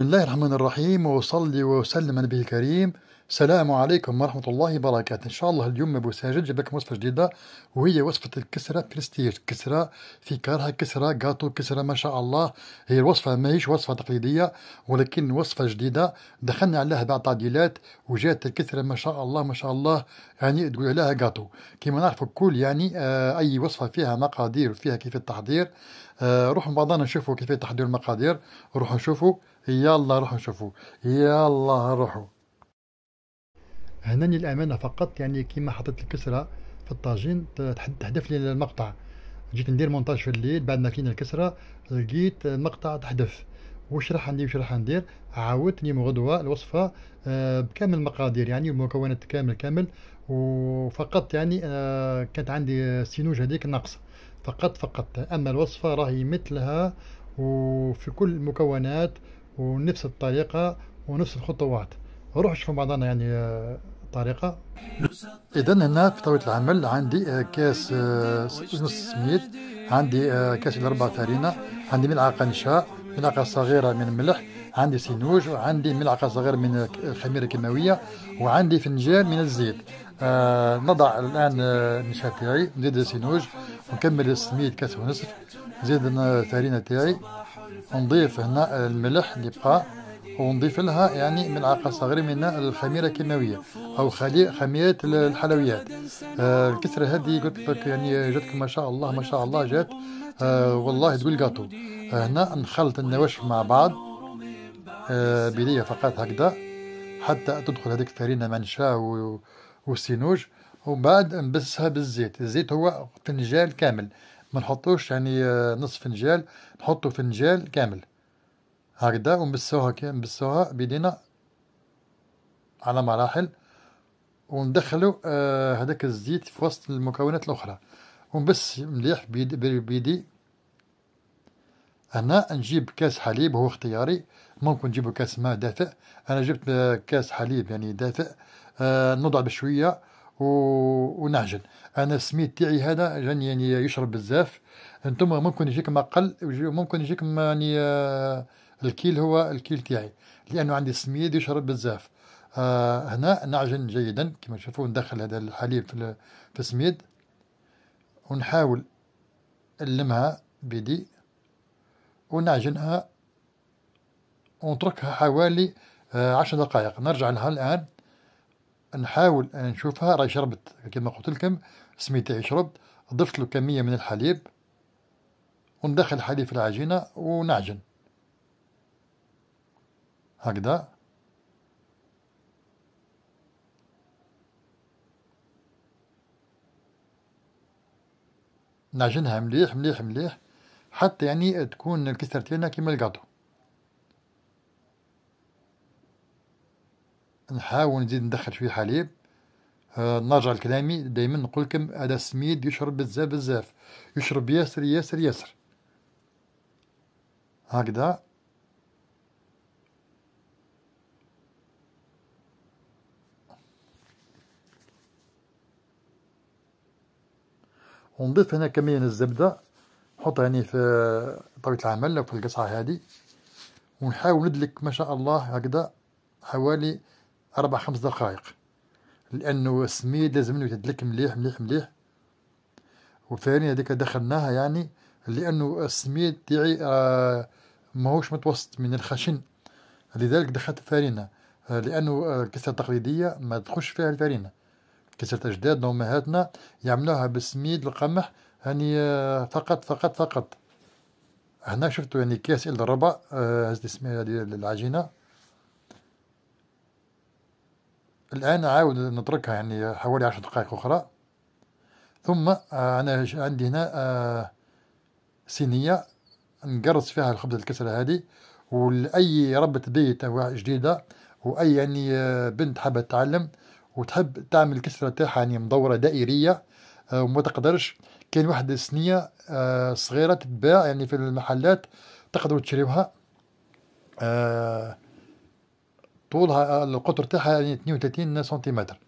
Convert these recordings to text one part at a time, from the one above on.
بسم الله الرحمن الرحيم وصلي وسلم على الكريم السلام عليكم ورحمة الله وبركاته إن شاء الله اليوم أبو ساجد جاب لكم وصفة جديدة وهي وصفة الكسرة برستيج كسرة في كارها كسرة جاتو كسرة ما شاء الله هي الوصفة ماهيش وصفة تقليدية ولكن وصفة جديدة دخلنا عليها بعض التعديلات وجات الكسرة ما شاء الله ما شاء الله يعني تقول عليها جاتو كما نعرفوا الكل يعني آه أي وصفة فيها مقادير وفيها كيف التحضير آه روحوا بعضنا نشوفوا كيف تحضير المقادير روحوا نشوفوا يلا روحوا شوفوا يلا روحوا هنا للامانه فقط يعني كيما حطيت الكسره في الطاجين تحدف لي المقطع جيت ندير مونتاج في الليل بعد ما كاين الكسره لقيت المقطع تحدف واش راح ندير واش راح ندير عاودت من غدوه الوصفه آه، بكامل المقادير يعني المكونات كامل كامل وفقط يعني آه، كانت عندي السينوج هذيك ناقصه فقط فقط اما الوصفه راهي مثلها وفي كل المكونات ونفس الطريقة ونفس الخطوات روح شوفوا بعضنا يعني آه، طريقة إذا هنا في طاولة العمل عندي آه، كاس آه، نص سميد عندي كاس الأربع فارينة عندي ملعقة نشاء ملعقة صغيرة من الملح عندي سينوج وعندي ملعقة صغيرة من الخميرة الكيماوية وعندي فنجان من الزيت آه نضع الآن النشاء تاعي نزيد السينوج ونكمل السميد كاس ونصف زيد الثرينه تاعي ونضيف هنا الملح اللي بقى ونضيف لها يعني ملعقه صغيره من الخميره الكيماويه او خلي خميره الحلويات آه، الكسره هذه قلت لك يعني جاتك ما شاء الله ما شاء الله جات آه، والله تقول قاتو آه، هنا نخلط النواشف مع بعض آه بدايه فقط هكذا حتى تدخل هذيك الفرينه منشا والسينوج وبعد نبسها بالزيت الزيت هو فنجان كامل ما نحطوش يعني آه، نصف فنجال نحطو فنجال كامل هكذا ونبسوها نبسوها بيدينا على مراحل وندخلو آه، هذاك الزيت في وسط المكونات الاخرى ونبس مليح بيدي, بيدي هنا نجيب كاس حليب هو اختياري ممكن نجيبو كاس ماء دافئ انا جبت آه، كاس حليب يعني دافئ آه نوضع بشويه ونعجن انا السميد تاعي هذا جاني يعني يشرب بزاف انتم ممكن يجيكم اقل ممكن يجيكم يعني الكيل هو الكيل تاعي لانه عندي السميد يشرب بزاف آه هنا نعجن جيدا كما تشوفوا ندخل هذا الحليب في السميد ونحاول نلمها بيدي ونعجنها ونتركها حوالي آه عشر دقائق نرجع لها الآن نحاول نشوفها راهي شربت كما قلت لكم سميتها يشرب ضفت له كمية من الحليب وندخل الحليب في العجينة ونعجن هكذا نعجنها مليح مليح مليح حتى يعني تكون الكسر تاعنا كيما الكاطو نحاول نزيد ندخل شويه حليب آه نرجع لكلامي دايما نقول لكم هذا السميد يشرب بزاف بزاف يشرب ياسر ياسر ياسر هكذا ونضيف هنا كمية من الزبدة نحطها يعني في طاولة العمل أو في القصعة هذه ونحاول ندلك ما شاء الله هكذا حوالي أربع خمس دقائق لأنه السميد لازم يتدلك مليح مليح مليح وثانيا هذيك دخلناها يعني لأنه السميد تاعي آه ماهوش متوسط من الخشن لذلك دخلت الفارينة آه، لأنه الكسرة آه، التقليدية ما تخش فيها الفارينة كسرة أجدادنا وأمهاتنا يعملوها بالسميد القمح هاني يعني، آه، فقط فقط فقط هنا شفتوا يعني كاس ربع هذه العجينة الآن أعاود نتركها يعني حوالي عشر دقائق أخرى ثم آه، أنا عندي هنا آه، صينية نقرص فيها الخبزة الكسرة هذه ولأي ربة بيت جديدة وأي يعني آه، بنت حابة تتعلم وتحب تعمل الكسرة تاعها يعني مدورة دائرية وما تقدرش كاين واحد الصينية صغيرة تتباع يعني في المحلات تقدروا تشريوها طولها القطر تاعها يعني 32 سنتيمتر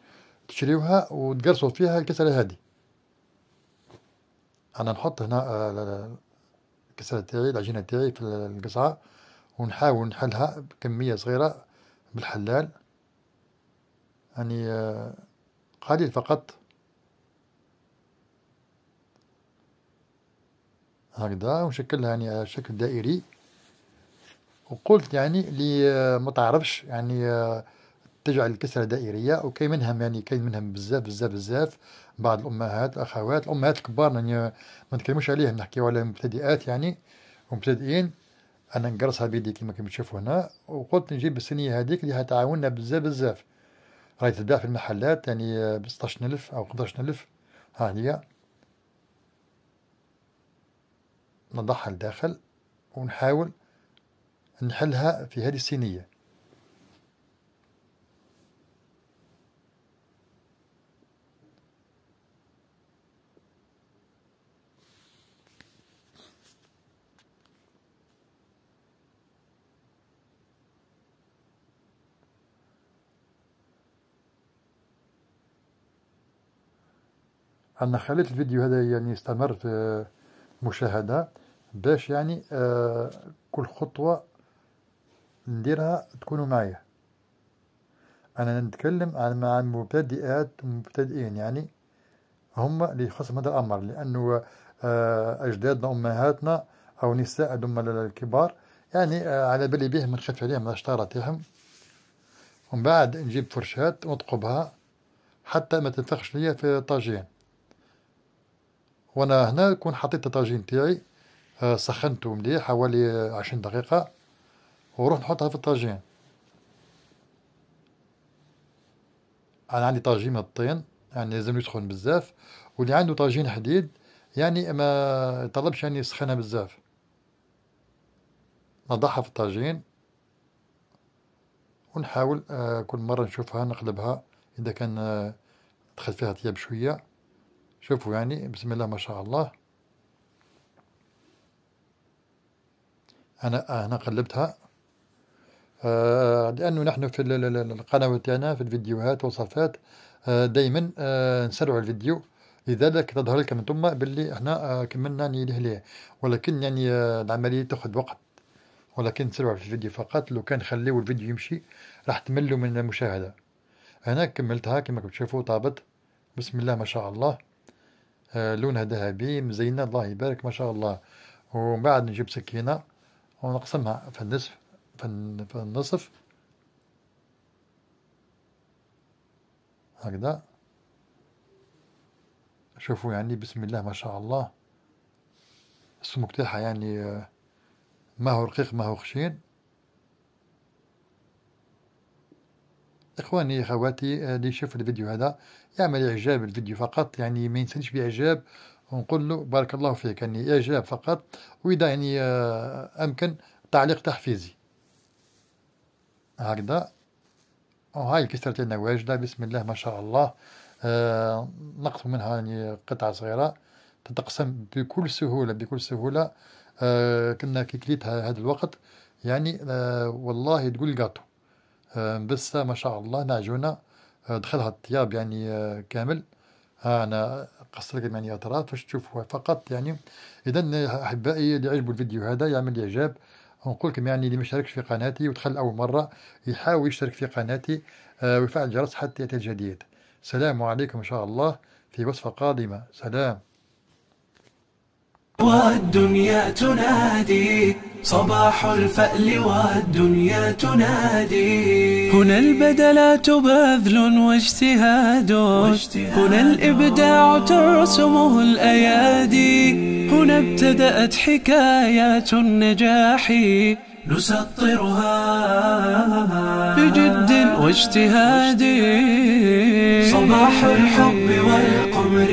تشريوها وتقرصوا فيها الكسرة هذه أنا نحط هنا آه، الكسرة تاعي العجينة تاعي في القصعة ونحاول نحلها بكمية صغيرة بالحلال يعني آه، قليل فقط هكذا ونشكلها يعني على شكل دائري وقلت يعني اللي آه، ما تعرفش يعني آه، تجعل الكسره دائريه وكاين منهم يعني كاين منهم بزاف بزاف بزاف بعض الامهات الاخوات الامهات الكبار يعني ما نتكلموش عليهم نحكيو على المبتدئات يعني ومبتدئين انا نقرصها بيدي كما كما تشوفوا هنا وقلت نجيب الصينيه هذيك اللي هتعاوننا بزاف بزاف راهي تباع في المحلات يعني آه، ب 16000 او 15000 ها هي نضعها لداخل ونحاول نحلها في هذه الصينية انا خليت الفيديو هذا يعني يستمر في مشاهده باش يعني آه كل خطوه نديرها تكونوا معايا أنا نتكلم عن مع المبتدئات ومبتدئين يعني هم اللي يخصهم هذا الأمر لأنه آه، أجدادنا أمهاتنا أو نساء هذوما الكبار يعني آه، على بالي بهم نخف عليهم الشطارة تاعهم ومن بعد نجيب فرشاة ونثقبها حتى ما تنفخش ليا في الطاجين وانا هنا نكون حطيت الطاجين تاعي آه، سخنته مليح حوالي عشرين دقيقة وروح نحطها في الطاجين انا عندي طاجين من الطين يعني لازم يسخن بزاف واللي عنده طاجين حديد يعني ما طلبش يعني يسخنها بزاف نضعها في الطاجين ونحاول آه، كل مرة نشوفها نقلبها إذا كان آه، دخل فيها طياب شوية شوفوا يعني بسم الله ما شاء الله أنا آه، هنا قلبتها آه، لأنه نحن في القناة تاعنا في الفيديوهات وصفات آه، دائما آه، نسرعوا الفيديو لذلك تظهر لك من ثم باللي احنا كملنا يعني لهنا ولكن يعني العملية تاخذ وقت ولكن نسرعوا في الفيديو فقط لو كان خليو الفيديو يمشي راح تملوا من المشاهدة أنا كملتها كما تشوفوا طابت بسم الله ما شاء الله لونها ذهبي مزينة الله يبارك ما شاء الله ومن بعد نجيب سكينة ونقسمها في النصف في النصف هكذا شوفوا يعني بسم الله ما شاء الله السمك تاعها يعني آه، ما هو رقيق ما هو خشين اخواني اخواتي آه، اللي شاف الفيديو هذا يعمل اعجاب الفيديو فقط يعني ما ينسانش باعجاب ونقول له بارك الله فيك يعني اعجاب فقط واذا يعني آه، امكن تعليق تحفيزي هكذا وهاي كسرت لنا واجده بسم الله ما شاء الله آه نقص منها يعني قطعه صغيره تتقسم بكل سهوله بكل سهوله آه كنا كي كليتها هذا الوقت يعني آه والله تقول قاتو آه بس ما شاء الله نعجونه آه دخلها الطياب يعني آه كامل آه انا قصت لكم يعني اطراف باش تشوفوها فقط يعني اذا احبائي اللي عجبوا الفيديو هذا يعمل اعجاب ونقول لكم يعني اللي ما يشتركش في قناتي ودخل أول مرة يحاول يشترك في قناتي آه، ويفعل الجرس حتى يأتي الجديد السلام عليكم إن شاء الله في وصفة قادمة سلام والدنيا تنادي صباح الفأل والدنيا تنادي هنا البدلات بذل واجتهاد هنا الإبداع ترسمه الأيادي هنا ابتدأت حكايات النجاح نسطرها بجد واجتهاد صباح الحب والقمر